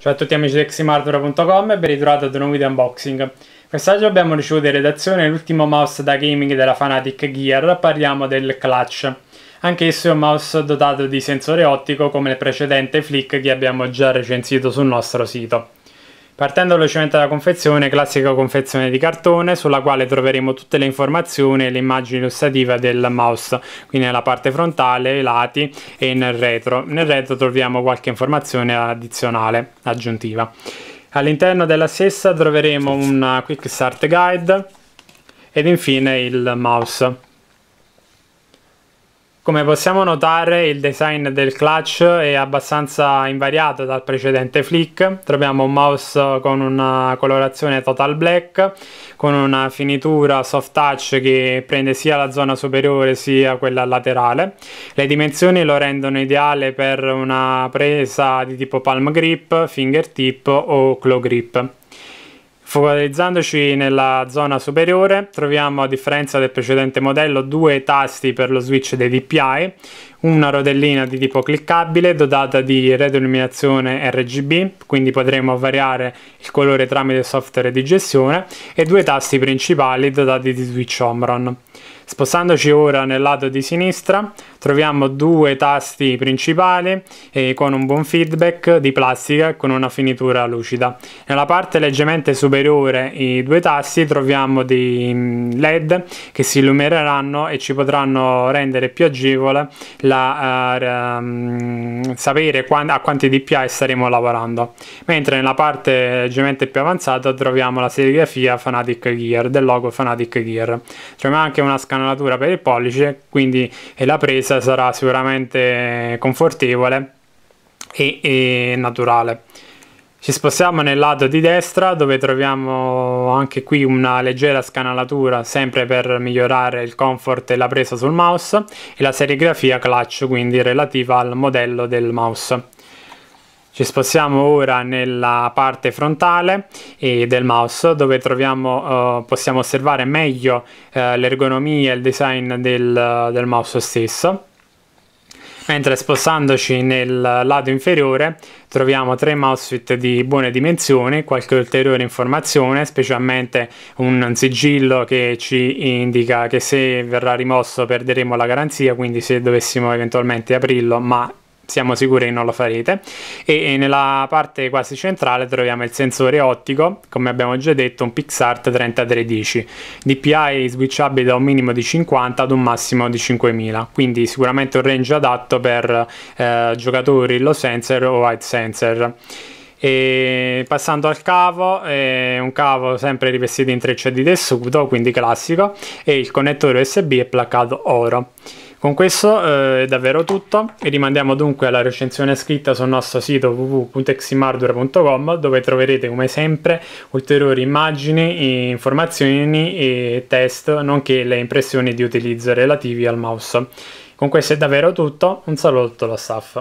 Ciao a tutti amici di eximartura.com e ben ritrovati ad un nuovo video unboxing. Quest'oggi abbiamo ricevuto in redazione l'ultimo mouse da gaming della Fanatic Gear, parliamo del Clutch. Anche esso è un mouse dotato di sensore ottico come il precedente Flick che abbiamo già recensito sul nostro sito. Partendo velocemente dalla confezione, classica confezione di cartone sulla quale troveremo tutte le informazioni e le immagini illustrative del mouse, quindi nella parte frontale, i lati e nel retro. Nel retro troviamo qualche informazione addizionale, aggiuntiva. All'interno della stessa troveremo un Quick Start Guide ed infine il mouse. Come possiamo notare il design del clutch è abbastanza invariato dal precedente flick, troviamo un mouse con una colorazione total black, con una finitura soft touch che prende sia la zona superiore sia quella laterale, le dimensioni lo rendono ideale per una presa di tipo palm grip, fingertip o claw grip. Focalizzandoci nella zona superiore troviamo a differenza del precedente modello due tasti per lo switch dei DPI, una rodellina di tipo cliccabile dotata di retroilluminazione RGB, quindi potremo variare il colore tramite software di gestione, e due tasti principali dotati di switch Omron. Spostandoci ora nel lato di sinistra troviamo due tasti principali eh, con un buon feedback di plastica con una finitura lucida. Nella parte leggermente superiore i due tasti troviamo dei mm, led che si illumineranno e ci potranno rendere più agevole la, uh, sapere a quanti DPI staremo lavorando. Mentre nella parte leggermente più avanzata troviamo la serigrafia Fanatic Gear del logo Fanatic Gear. Troviamo anche una scanalatura per il pollice, quindi la presa sarà sicuramente confortevole e, e naturale. Ci spostiamo nel lato di destra dove troviamo anche qui una leggera scanalatura sempre per migliorare il comfort e la presa sul mouse e la serigrafia clutch quindi relativa al modello del mouse. Ci spostiamo ora nella parte frontale del mouse dove troviamo, eh, possiamo osservare meglio eh, l'ergonomia e il design del, del mouse stesso mentre spostandoci nel lato inferiore troviamo tre outfit di buone dimensioni, qualche ulteriore informazione, specialmente un sigillo che ci indica che se verrà rimosso perderemo la garanzia, quindi se dovessimo eventualmente aprirlo, ma siamo sicuri che non lo farete e, nella parte quasi centrale troviamo il sensore ottico come abbiamo già detto un PixArt 3310 DPI switchabile da un minimo di 50 ad un massimo di 5000 quindi sicuramente un range adatto per eh, giocatori low sensor o wide sensor e passando al cavo è un cavo sempre rivestito in treccia di tessuto quindi classico e il connettore USB è placcato oro con questo eh, è davvero tutto e rimandiamo dunque alla recensione scritta sul nostro sito www.eximardware.com dove troverete come sempre ulteriori immagini, informazioni e test nonché le impressioni di utilizzo relativi al mouse. Con questo è davvero tutto, un saluto allo staff.